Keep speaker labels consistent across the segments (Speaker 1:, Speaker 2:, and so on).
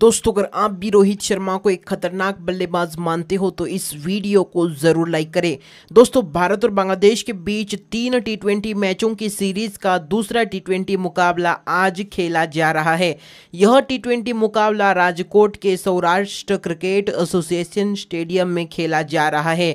Speaker 1: दोस्तों अगर आप भी रोहित शर्मा को एक खतरनाक बल्लेबाज मानते हो तो इस वीडियो को ज़रूर लाइक करें दोस्तों भारत और बांग्लादेश के बीच तीन टी मैचों की सीरीज का दूसरा टी मुकाबला आज खेला जा रहा है यह टी मुकाबला राजकोट के सौराष्ट्र क्रिकेट एसोसिएशन स्टेडियम में खेला जा रहा है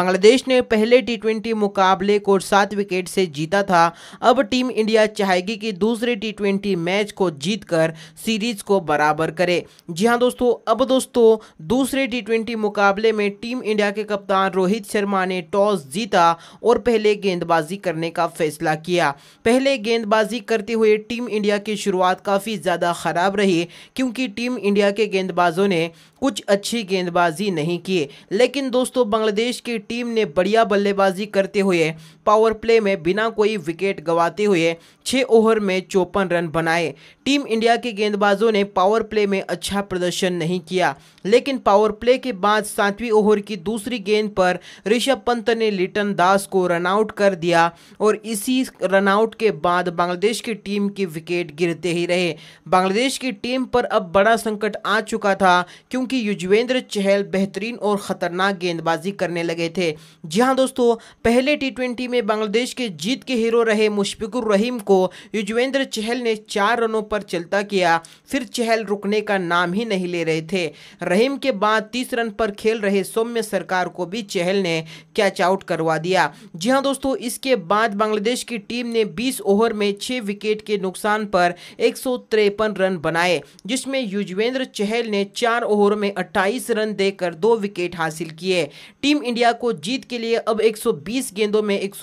Speaker 1: बांग्लादेश ने पहले टी मुकाबले को सात विकेट से जीता था अब टीम इंडिया चाहेगी कि दूसरे टी मैच को जीतकर सीरीज को बराबर करे जी हाँ दोस्तों अब दोस्तों दूसरे टी मुकाबले में टीम इंडिया के कप्तान रोहित शर्मा ने टॉस जीता और पहले गेंदबाजी करने का फैसला किया पहले गेंदबाजी करते हुए टीम इंडिया की शुरुआत काफ़ी ज़्यादा ख़राब रही क्योंकि टीम इंडिया के गेंदबाजों ने कुछ अच्छी गेंदबाजी नहीं की लेकिन दोस्तों बांग्लादेश की टीम ने बढ़िया बल्लेबाजी करते हुए पावर प्ले में बिना कोई विकेट गंवाते हुए छः ओवर में चौपन रन बनाए टीम इंडिया के गेंदबाजों ने पावर प्ले में अच्छा प्रदर्शन नहीं किया लेकिन पावर प्ले के बाद सातवीं ओवर की दूसरी गेंद पर ऋषभ पंत ने लिटन दास को रनआउट कर दिया और इसी रनआउट के बाद बांग्लादेश की टीम की विकेट गिरते ही रहे बांग्लादेश की टीम पर अब बड़ा संकट आ चुका था क्योंकि युजवेंद्र चहल बेहतरीन और ख़तरनाक गेंदबाजी करने लगे थे जी हाँ दोस्तों पहले टी में बांग्लादेश के जीत के हीरो रहे मुशफिकुर रहीम को युजवेंद्र चहल ने चार रनों पर चलता किया फिर चहल रुकने का नाम ही नहीं ले रहे थे रहीम के बाद तीस रन पर खेल रहे सौम्य सरकार को भी चहल ने कैच आउट करवा दिया जी हाँ दोस्तों इसके बाद बांग्लादेश की टीम ने 20 ओवर में 6 विकेट के नुकसान पर एक रन बनाए जिसमें युजवेंद्र चहल ने चार ओवर में अट्ठाईस रन देकर दो विकेट हासिल किए टीम इंडिया को जीत के लिए अब 120 गेंदों में एक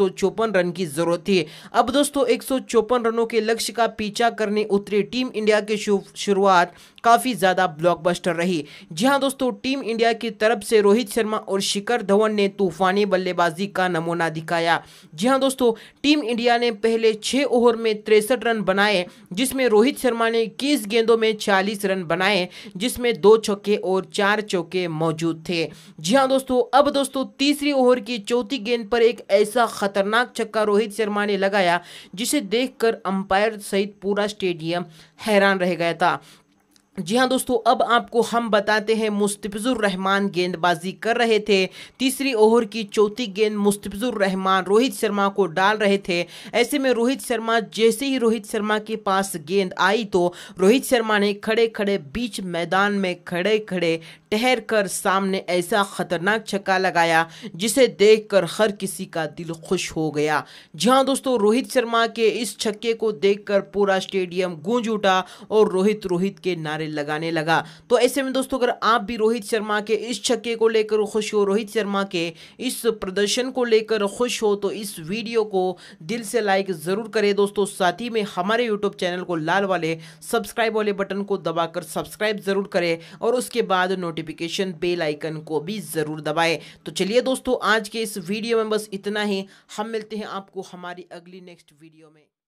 Speaker 1: रन की जरूरत थी अब दोस्तों एक रनों के लक्ष्य का पीछा करने उतरी टीम इंडिया की शुरुआत का काफ़ी ज़्यादा ब्लॉकबस्टर रही जी हाँ दोस्तों टीम इंडिया की तरफ से रोहित शर्मा और शिखर धवन ने तूफानी बल्लेबाजी का नमूना दिखाया जी हाँ दोस्तों टीम इंडिया ने पहले छह ओवर में तिरसठ रन बनाए जिसमें रोहित शर्मा ने इक्कीस गेंदों में चालीस रन बनाए जिसमें दो चौके और चार चौके मौजूद थे जी हाँ दोस्तों अब दोस्तों तीसरी ओवर की चौथी गेंद पर एक ऐसा खतरनाक छक्का रोहित शर्मा ने लगाया जिसे देखकर अंपायर सहित पूरा स्टेडियम हैरान रह गया था जी हाँ दोस्तों अब आपको हम बताते हैं मुस्तफिजुर रहमान गेंदबाजी कर रहे थे तीसरी ओवर की चौथी गेंद मुस्तफिजुर रहमान रोहित शर्मा को डाल रहे थे ऐसे में रोहित शर्मा जैसे ही रोहित शर्मा के पास गेंद आई तो रोहित शर्मा ने खड़े खड़े बीच मैदान में खड़े खड़े ठहर कर सामने ऐसा ख़तरनाक छक्का लगाया जिसे देखकर हर किसी का दिल खुश हो गया जी हाँ दोस्तों रोहित शर्मा के इस छक्के को देखकर पूरा स्टेडियम गूंज उठा और रोहित रोहित के नारे लगाने लगा तो ऐसे में दोस्तों अगर आप भी रोहित शर्मा के इस छक्के को लेकर खुश हो रोहित शर्मा के इस प्रदर्शन को लेकर खुश हो तो इस वीडियो को दिल से लाइक ज़रूर करें दोस्तों साथ ही में हमारे यूट्यूब चैनल को लाल वाले सब्सक्राइब वाले बटन को दबाकर सब्सक्राइब ज़रूर करें और उसके बाद नोटिफिक नोटिफिकेशन बेल आइकन को भी ज़रूर दबाएं तो चलिए दोस्तों आज के इस वीडियो में बस इतना ही हम मिलते हैं आपको हमारी अगली नेक्स्ट वीडियो में